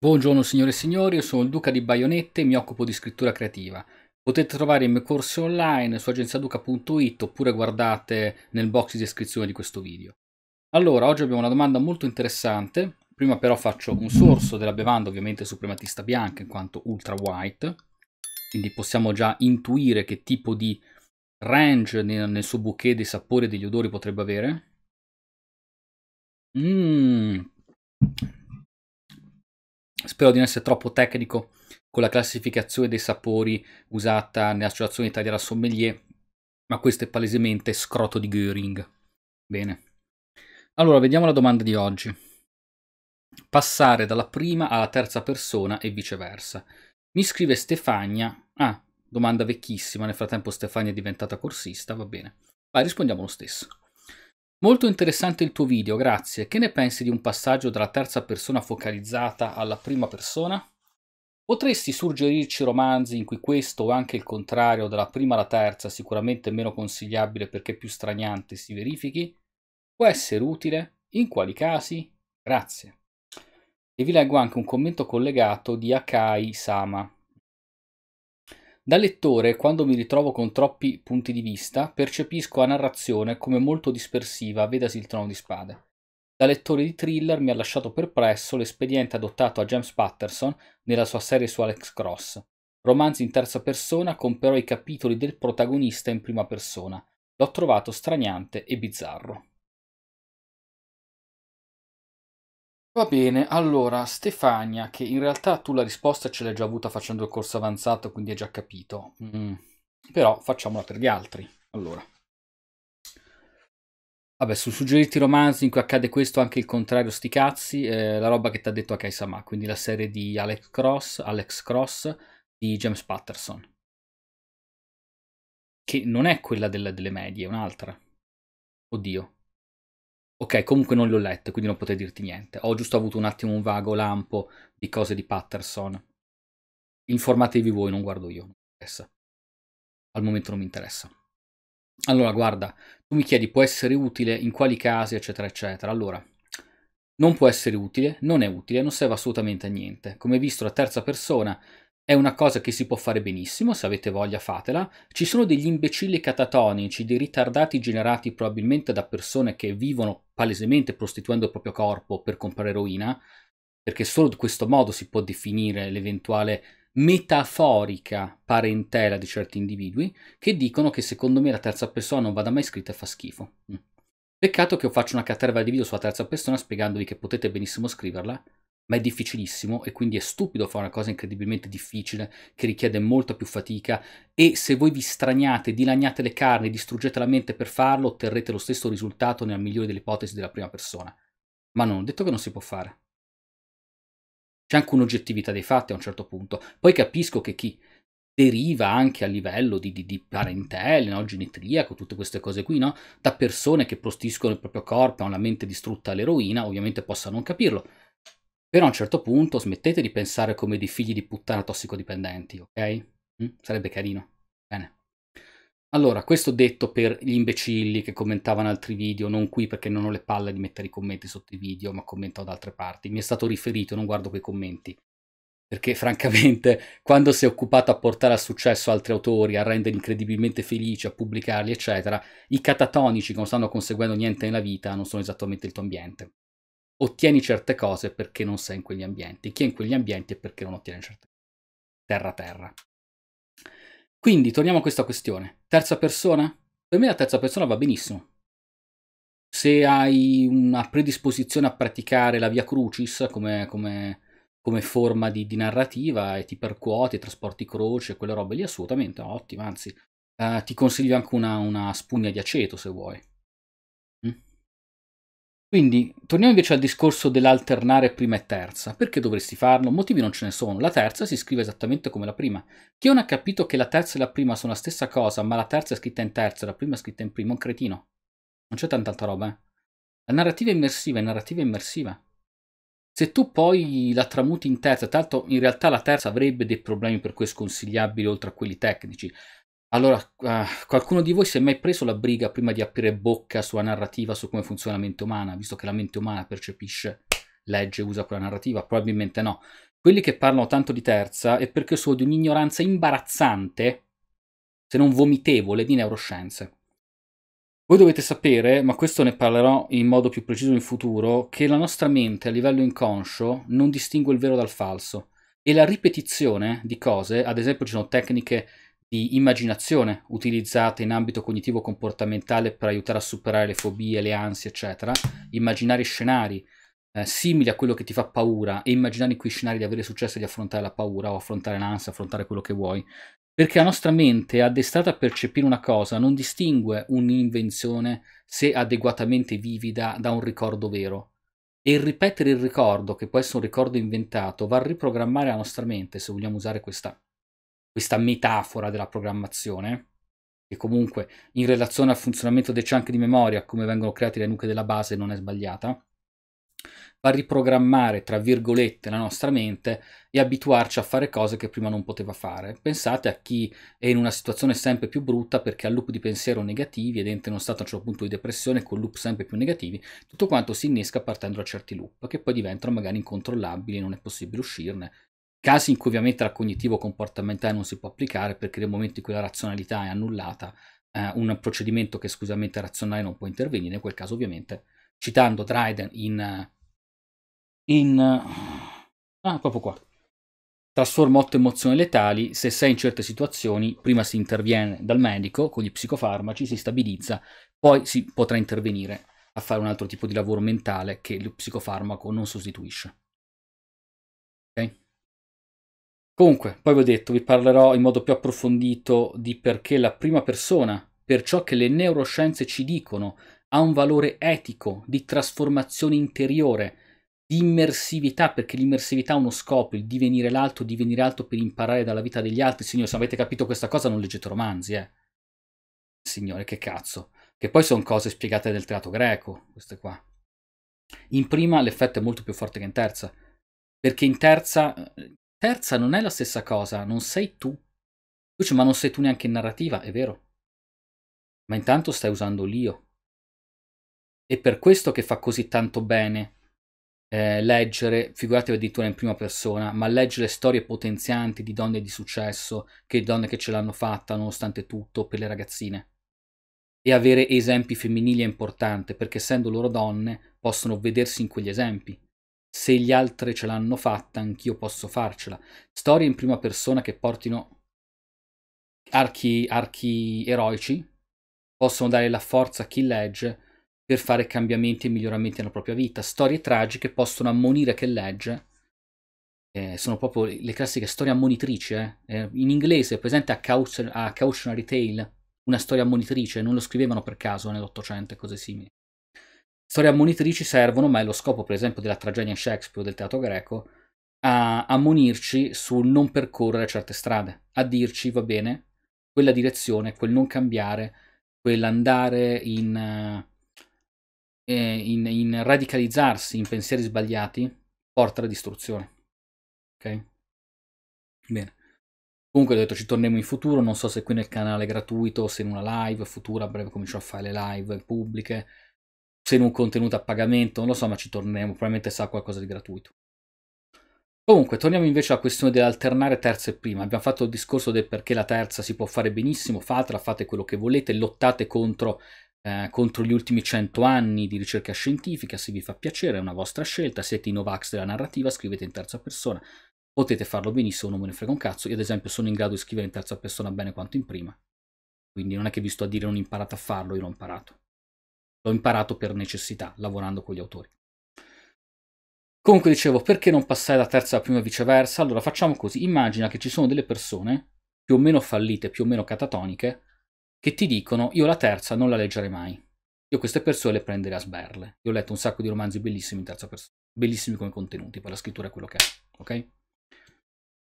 Buongiorno signore e signori, io sono il Duca di Baionette e mi occupo di scrittura creativa. Potete trovare i miei corsi online su agenziaduca.it oppure guardate nel box di descrizione di questo video. Allora, oggi abbiamo una domanda molto interessante. Prima però faccio un sorso della bevanda, ovviamente suprematista bianca in quanto ultra white. Quindi possiamo già intuire che tipo di range nel suo bouquet dei sapori e degli odori potrebbe avere. Mmm, Spero di non essere troppo tecnico con la classificazione dei sapori usata nell'Associazione Italiana Sommelier, ma questo è palesemente scroto di Göring. Bene. Allora, vediamo la domanda di oggi. Passare dalla prima alla terza persona e viceversa. Mi scrive Stefania. Ah, domanda vecchissima. Nel frattempo Stefania è diventata corsista, va bene. Vai, rispondiamo lo stesso. Molto interessante il tuo video, grazie. Che ne pensi di un passaggio dalla terza persona focalizzata alla prima persona? Potresti suggerirci romanzi in cui questo o anche il contrario dalla prima alla terza, sicuramente meno consigliabile perché più straniante, si verifichi? Può essere utile? In quali casi? Grazie. E vi leggo anche un commento collegato di Akai Sama. Da lettore, quando mi ritrovo con troppi punti di vista, percepisco la narrazione come molto dispersiva, vedasi il trono di spade. Da lettore di thriller mi ha lasciato perplesso l'espediente adottato a James Patterson nella sua serie su Alex Cross. Romanzi in terza persona con però i capitoli del protagonista in prima persona. L'ho trovato straniante e bizzarro. Va bene, allora Stefania, che in realtà tu la risposta ce l'hai già avuta facendo il corso avanzato, quindi hai già capito, mm. però facciamola per gli altri. Allora. Vabbè, su suggeriti romanzi in cui accade questo anche il contrario, sti cazzi, eh, la roba che ti ha detto Akai Sama, quindi la serie di Alex Cross, Alex Cross di James Patterson. Che non è quella della, delle medie, è un'altra. Oddio. Ok, comunque non le ho lette, quindi non potrei dirti niente. Ho giusto avuto un attimo un vago lampo di cose di Patterson. Informatevi voi, non guardo io. Non Al momento non mi interessa. Allora, guarda, tu mi chiedi può essere utile, in quali casi, eccetera, eccetera. Allora, non può essere utile, non è utile, non serve assolutamente a niente. Come visto, la terza persona è una cosa che si può fare benissimo, se avete voglia fatela. Ci sono degli imbecilli catatonici, dei ritardati generati probabilmente da persone che vivono palesemente prostituendo il proprio corpo per comprare eroina, perché solo di questo modo si può definire l'eventuale metaforica parentela di certi individui, che dicono che secondo me la terza persona non vada mai scritta e fa schifo. Mm. Peccato che io faccio una caterva di video sulla terza persona spiegandovi che potete benissimo scriverla ma è difficilissimo e quindi è stupido fare una cosa incredibilmente difficile che richiede molta più fatica e se voi vi straniate, dilagnate le carni, distruggete la mente per farlo, otterrete lo stesso risultato nella migliore delle ipotesi della prima persona. Ma non ho detto che non si può fare. C'è anche un'oggettività dei fatti a un certo punto. Poi capisco che chi deriva anche a livello di, di, di parentele, no? genetriaco, tutte queste cose qui, no? da persone che prostiscono il proprio corpo, hanno la mente distrutta all'eroina, ovviamente possa non capirlo però a un certo punto smettete di pensare come dei figli di puttana tossicodipendenti, ok? Mm? Sarebbe carino. Bene. Allora, questo detto per gli imbecilli che commentavano altri video, non qui perché non ho le palle di mettere i commenti sotto i video, ma commento da altre parti. Mi è stato riferito, non guardo quei commenti. Perché francamente, quando si è occupato a portare a successo altri autori, a rendere incredibilmente felici, a pubblicarli, eccetera, i catatonici che non stanno conseguendo niente nella vita non sono esattamente il tuo ambiente ottieni certe cose perché non sei in quegli ambienti, chi è in quegli ambienti è perché non ottiene certe cose. Terra terra. Quindi torniamo a questa questione. Terza persona? Per me la terza persona va benissimo. Se hai una predisposizione a praticare la via crucis come, come, come forma di, di, narrativa e ti percuoti, trasporti croce, quelle robe lì, assolutamente ottimo. Anzi, eh, ti consiglio anche una, una spugna di aceto se vuoi. Quindi torniamo invece al discorso dell'alternare prima e terza. Perché dovresti farlo? Motivi non ce ne sono. La terza si scrive esattamente come la prima. Chi non ha capito che la terza e la prima sono la stessa cosa, ma la terza è scritta in terza e la prima è scritta in prima, è un cretino. Non c'è tanta altra roba, eh. La narrativa immersiva è narrativa immersiva. Se tu poi la tramuti in terza, tanto in realtà la terza avrebbe dei problemi per cui è sconsigliabile oltre a quelli tecnici, allora, uh, qualcuno di voi si è mai preso la briga prima di aprire bocca sulla narrativa su come funziona la mente umana, visto che la mente umana percepisce, legge, usa quella narrativa? Probabilmente no. Quelli che parlano tanto di terza è perché sono di un'ignoranza imbarazzante, se non vomitevole, di neuroscienze. Voi dovete sapere, ma questo ne parlerò in modo più preciso in futuro, che la nostra mente a livello inconscio non distingue il vero dal falso e la ripetizione di cose, ad esempio ci sono tecniche di immaginazione utilizzate in ambito cognitivo-comportamentale per aiutare a superare le fobie, le ansie, eccetera, immaginare scenari eh, simili a quello che ti fa paura e immaginare in quei scenari di avere successo e di affrontare la paura o affrontare l'ansia, affrontare quello che vuoi. Perché la nostra mente, addestrata a percepire una cosa, non distingue un'invenzione, se adeguatamente vivida, da un ricordo vero. E il ripetere il ricordo, che può essere un ricordo inventato, va a riprogrammare la nostra mente, se vogliamo usare questa questa metafora della programmazione, che comunque in relazione al funzionamento dei chunk di memoria, come vengono create le nuche della base, non è sbagliata, va a riprogrammare, tra virgolette, la nostra mente e abituarci a fare cose che prima non poteva fare. Pensate a chi è in una situazione sempre più brutta perché ha loop di pensiero negativi ed entra in uno stato a un certo punto di depressione con loop sempre più negativi, tutto quanto si innesca partendo da certi loop che poi diventano magari incontrollabili, non è possibile uscirne Casi in cui ovviamente la cognitivo-comportamentale non si può applicare perché nel momento in cui la razionalità è annullata, eh, un procedimento che è esclusivamente razionale non può intervenire, in quel caso ovviamente, citando Dryden in... in ah, proprio qua. Trasforma otto emozioni letali, se sei in certe situazioni, prima si interviene dal medico con gli psicofarmaci, si stabilizza, poi si potrà intervenire a fare un altro tipo di lavoro mentale che lo psicofarmaco non sostituisce. ok Comunque, poi vi ho detto, vi parlerò in modo più approfondito di perché la prima persona, per ciò che le neuroscienze ci dicono, ha un valore etico, di trasformazione interiore, di immersività, perché l'immersività ha uno scopo, il divenire l'alto, divenire alto per imparare dalla vita degli altri. Signore, se avete capito questa cosa non leggete romanzi, eh. Signore, che cazzo. Che poi sono cose spiegate nel teatro greco, queste qua. In prima l'effetto è molto più forte che in terza, perché in terza Terza non è la stessa cosa, non sei tu. Tu ma non sei tu neanche in narrativa, è vero. Ma intanto stai usando l'io. È per questo che fa così tanto bene eh, leggere, figuratevi addirittura in prima persona, ma leggere storie potenzianti di donne di successo, che donne che ce l'hanno fatta nonostante tutto per le ragazzine. E avere esempi femminili è importante perché essendo loro donne possono vedersi in quegli esempi se gli altri ce l'hanno fatta, anch'io posso farcela. Storie in prima persona che portino archi, archi eroici possono dare la forza a chi legge per fare cambiamenti e miglioramenti nella propria vita. Storie tragiche possono ammonire chi legge. Eh, sono proprio le classiche storie ammonitrici. Eh. Eh, in inglese è presente a, caution, a Cautionary Tale, una storia ammonitrice, non lo scrivevano per caso nell'Ottocento e cose simili. Storie ammonitrici servono, ma è lo scopo per esempio della tragedia in Shakespeare o del teatro greco, a ammonirci sul non percorrere certe strade, a dirci va bene, quella direzione, quel non cambiare, quell'andare in, eh, eh, in, in radicalizzarsi in pensieri sbagliati porta alla distruzione. Ok? Bene. Comunque, ho detto, ci torniamo in futuro. Non so se qui nel canale gratuito o se in una live futura. A breve comincio a fare le live pubbliche se non contenuto a pagamento, non lo so, ma ci torneremo, probabilmente sarà qualcosa di gratuito. Comunque, torniamo invece alla questione dell'alternare terza e prima. Abbiamo fatto il discorso del perché la terza si può fare benissimo, fatela, fate quello che volete, lottate contro, eh, contro gli ultimi cento anni di ricerca scientifica, se vi fa piacere, è una vostra scelta, siete i Novax della narrativa, scrivete in terza persona, potete farlo benissimo, non me ne frega un cazzo, io ad esempio sono in grado di scrivere in terza persona bene quanto in prima, quindi non è che vi sto a dire non imparate a farlo, io l'ho imparato. L'ho imparato per necessità, lavorando con gli autori. Comunque dicevo, perché non passare da terza alla prima e viceversa? Allora facciamo così, immagina che ci sono delle persone, più o meno fallite, più o meno catatoniche, che ti dicono io la terza non la leggerei mai. Io queste persone le prenderei a sberle. Io ho letto un sacco di romanzi bellissimi in terza persona, bellissimi come contenuti, poi la scrittura è quello che è, ok?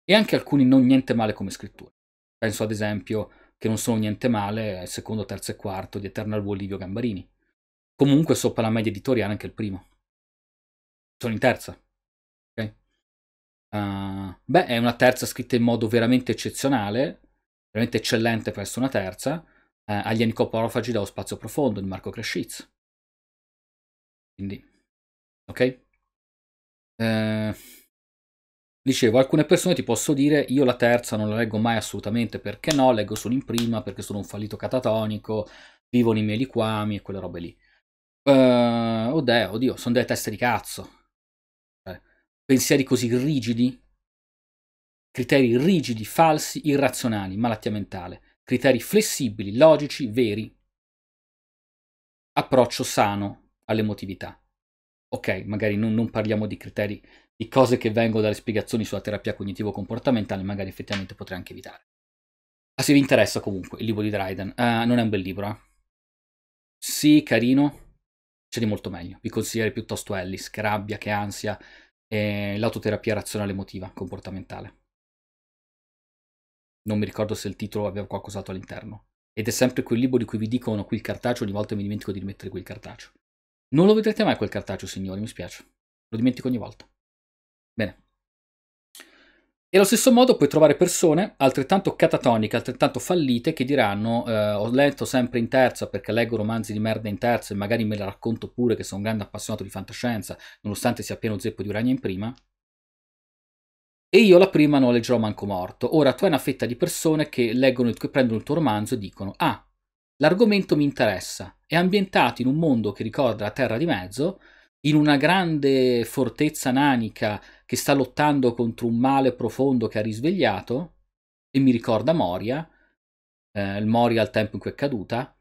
E anche alcuni non niente male come scrittura. Penso ad esempio che non sono niente male eh, secondo, terzo e quarto di Eternal Vol Livio Gambarini, comunque sopra la media editoriale anche il primo. Sono in terza. Okay? Uh, beh, è una terza scritta in modo veramente eccezionale, veramente eccellente presso una terza. Uh, eh, agli anicoporofagi dello spazio profondo di Marco Cresciz. Quindi, ok? Uh, dicevo, alcune persone ti posso dire, io la terza non la leggo mai assolutamente, perché no, leggo solo in prima, perché sono un fallito catatonico, vivono i miei liquami e quelle robe lì. Uh, oddio, oddio, sono delle teste di cazzo. Eh, pensieri così rigidi, criteri rigidi, falsi, irrazionali, malattia mentale. Criteri flessibili, logici, veri. Approccio sano all'emotività. Ok, magari non, non parliamo di criteri, di cose che vengono dalle spiegazioni sulla terapia cognitivo-comportamentale, magari effettivamente potrei anche evitare. Ma ah, se vi interessa comunque il libro di Dryden, uh, non è un bel libro, eh? Sì, carino, c'è di molto meglio. Vi consiglierei piuttosto Ellis, che rabbia, che ansia, e l'autoterapia razionale emotiva, comportamentale. Non mi ricordo se il titolo aveva qualcos'altro all'interno. Ed è sempre quel libro di cui vi dicono qui il cartaceo, ogni volta mi dimentico di rimettere qui il cartaceo. Non lo vedrete mai quel cartaceo, signori, mi spiace. Lo dimentico ogni volta. Bene. E allo stesso modo puoi trovare persone altrettanto catatoniche, altrettanto fallite, che diranno eh, ho letto sempre in terza perché leggo romanzi di merda in terza e magari me la racconto pure che sono un grande appassionato di fantascienza, nonostante sia pieno zeppo di urania in prima. E io la prima non leggerò manco morto. Ora tu hai una fetta di persone che leggono, che prendono il tuo romanzo e dicono ah, l'argomento mi interessa, è ambientato in un mondo che ricorda la Terra di Mezzo, in una grande fortezza nanica che sta lottando contro un male profondo che ha risvegliato, e mi ricorda Moria, eh, il Moria al tempo in cui è caduta,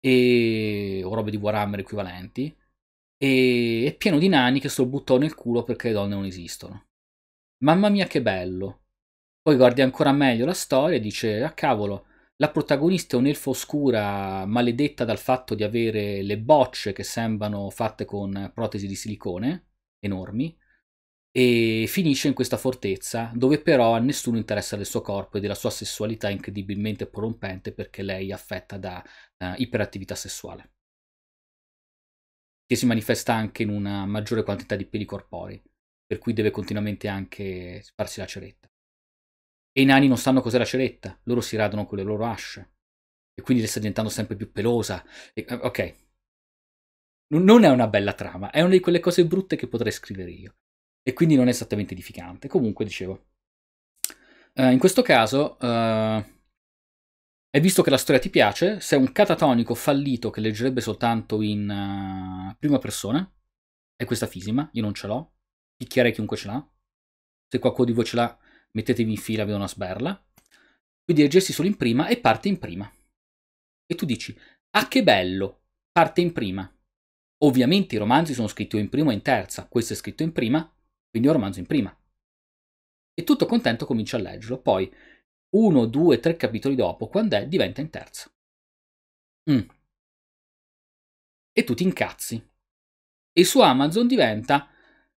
e, o robe di Warhammer equivalenti, e è pieno di nani che se lo buttò nel culo perché le donne non esistono. Mamma mia che bello! Poi guardi ancora meglio la storia e dice, ah cavolo, la protagonista è un'elfa oscura maledetta dal fatto di avere le bocce che sembrano fatte con protesi di silicone enormi e finisce in questa fortezza dove però a nessuno interessa del suo corpo e della sua sessualità incredibilmente prorompente perché lei è affetta da uh, iperattività sessuale che si manifesta anche in una maggiore quantità di peli corporei per cui deve continuamente anche farsi la ceretta. E i nani non sanno cos'è la ceretta, loro si radono con le loro asce. E quindi le sta diventando sempre più pelosa. E, eh, ok. Non è una bella trama, è una di quelle cose brutte che potrei scrivere io. E quindi non è esattamente edificante. Comunque, dicevo. Uh, in questo caso, uh, eh, e visto che la storia ti piace, sei un catatonico fallito che leggerebbe soltanto in uh, prima persona. È questa fisima, io non ce l'ho. Picchierei chiunque ce l'ha. Se qualcuno di voi ce l'ha, mettetevi in fila, vi do una sberla, dirigirsi solo in prima e parte in prima. E tu dici, ah che bello, parte in prima. Ovviamente i romanzi sono scritti o in prima o in terza, questo è scritto in prima, quindi è un romanzo in prima. E tutto contento comincia a leggerlo, poi uno, due, tre capitoli dopo, quando è, diventa in terza. Mm. E tu ti incazzi. E su Amazon diventa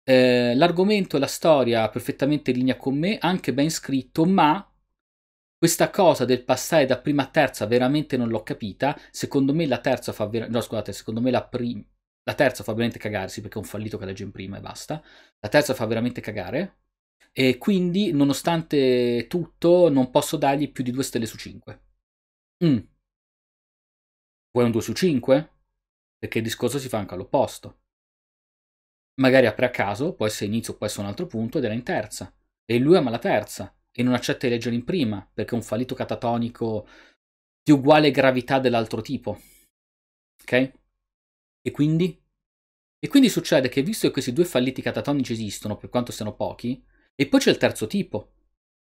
eh, l'argomento e la storia perfettamente in linea con me, anche ben scritto, ma questa cosa del passare da prima a terza veramente non l'ho capita. Secondo me la terza fa ver- no, scusate, secondo me la prima la terza fa veramente cagarsi perché è un fallito che legge in prima e basta. La terza fa veramente cagare. E quindi, nonostante tutto, non posso dargli più di due stelle su 5. Mm. Vuoi un 2 su 5? Perché il discorso si fa anche all'opposto. Magari apre a caso, può essere inizio, può essere un altro punto, ed era in terza. E lui ama la terza, e non accetta di leggere in prima, perché è un fallito catatonico di uguale gravità dell'altro tipo. Ok? E quindi? E quindi succede che visto che questi due falliti catatonici esistono, per quanto siano pochi, e poi c'è il terzo tipo,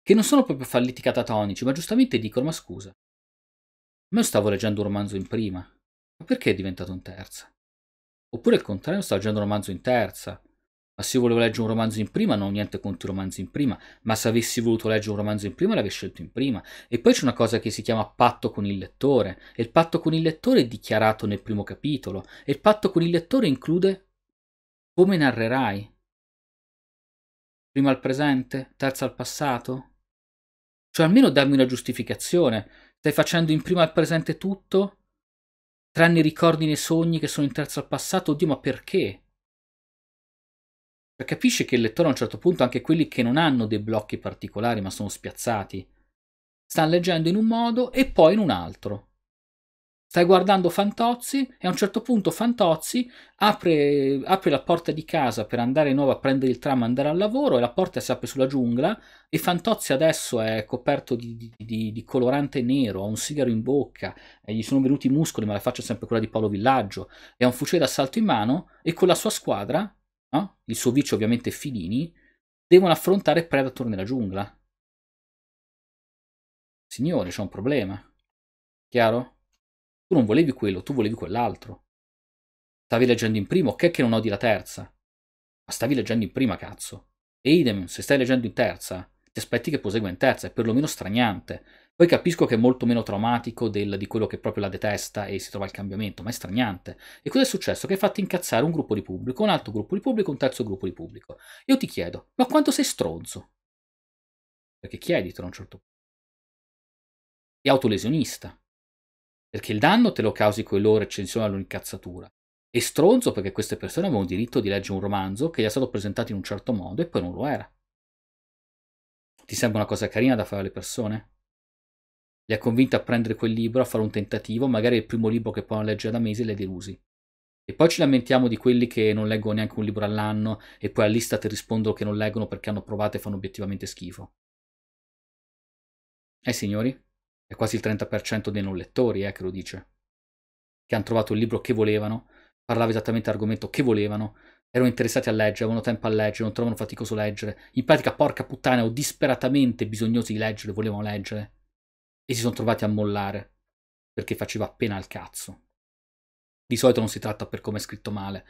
che non sono proprio falliti catatonici, ma giustamente dicono, ma scusa, ma io stavo leggendo un romanzo in prima, ma perché è diventato un terzo? Oppure il contrario, sta leggendo un romanzo in terza. Ma se io volevo leggere un romanzo in prima, non ho niente contro i romanzi in prima, ma se avessi voluto leggere un romanzo in prima, l'avrei scelto in prima. E poi c'è una cosa che si chiama patto con il lettore, e il patto con il lettore è dichiarato nel primo capitolo, e il patto con il lettore include come narrerai. Prima al presente, terza al passato? Cioè almeno dammi una giustificazione. Stai facendo in prima al presente tutto tranne i ricordi nei sogni che sono in terzo al passato, oddio, ma perché? Cioè, capisce che il lettore a un certo punto, anche quelli che non hanno dei blocchi particolari ma sono spiazzati, stanno leggendo in un modo e poi in un altro. Stai guardando Fantozzi e a un certo punto Fantozzi apre, apre, la porta di casa per andare di nuovo a prendere il tram e andare al lavoro e la porta si apre sulla giungla e Fantozzi adesso è coperto di, di, di, di colorante nero, ha un sigaro in bocca, e gli sono venuti i muscoli ma la faccia è sempre quella di Paolo Villaggio e ha un fucile d'assalto in mano e con la sua squadra, no? il suo vice ovviamente Filini, devono affrontare Predator nella giungla. Signore, c'è un problema. Chiaro? Tu non volevi quello, tu volevi quell'altro. Stavi leggendo in prima, ok che non odi la terza, ma stavi leggendo in prima, cazzo. E idem, se stai leggendo in terza, ti aspetti che prosegua in terza, è perlomeno straniante. Poi capisco che è molto meno traumatico del, di quello che proprio la detesta e si trova il cambiamento, ma è straniante. E cosa è successo? Che hai fatto incazzare un gruppo di pubblico, un altro gruppo di pubblico, un terzo gruppo di pubblico. Io ti chiedo, ma quanto sei stronzo? Perché chieditelo a un certo punto. E autolesionista perché il danno te lo causi con le loro recensioni all'incazzatura. E stronzo perché queste persone avevano diritto di leggere un romanzo che gli è stato presentato in un certo modo e poi non lo era. Ti sembra una cosa carina da fare alle persone? Li ha convinti a prendere quel libro, a fare un tentativo, magari il primo libro che poi legge da mesi e li ha delusi. E poi ci lamentiamo di quelli che non leggono neanche un libro all'anno e poi all'ista ti rispondono che non leggono perché hanno provato e fanno obiettivamente schifo. Eh signori? è quasi il 30% dei non lettori eh, che lo dice, che hanno trovato il libro che volevano, parlava esattamente l'argomento che volevano, erano interessati a leggere, avevano tempo a leggere, non trovano faticoso leggere, in pratica porca puttana o disperatamente bisognosi di leggere, volevano leggere, e si sono trovati a mollare, perché faceva appena al cazzo. Di solito non si tratta per come è scritto male,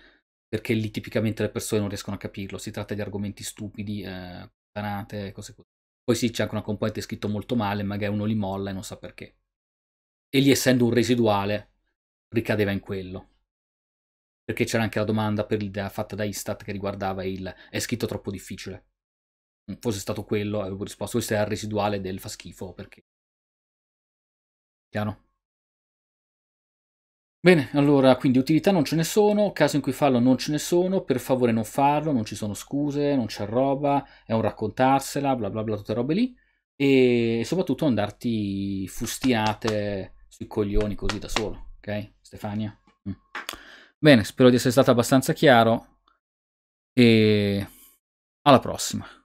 perché lì tipicamente le persone non riescono a capirlo, si tratta di argomenti stupidi, eh, panate, cose così. Poi sì, c'è anche una componente scritta molto male, magari uno li molla e non sa perché. E lì, essendo un residuale, ricadeva in quello. Perché c'era anche la domanda il, fatta da Istat che riguardava il è scritto troppo difficile. Mm, fosse stato quello, avevo risposto, questo è il residuale del fa schifo perché. Chiaro? Bene, allora, quindi utilità non ce ne sono, caso in cui fallo non ce ne sono, per favore non farlo, non ci sono scuse, non c'è roba, è un raccontarsela, bla bla bla, tutte robe lì, e soprattutto andarti fustiate sui coglioni così da solo, ok Stefania? Mm. Bene, spero di essere stato abbastanza chiaro e alla prossima.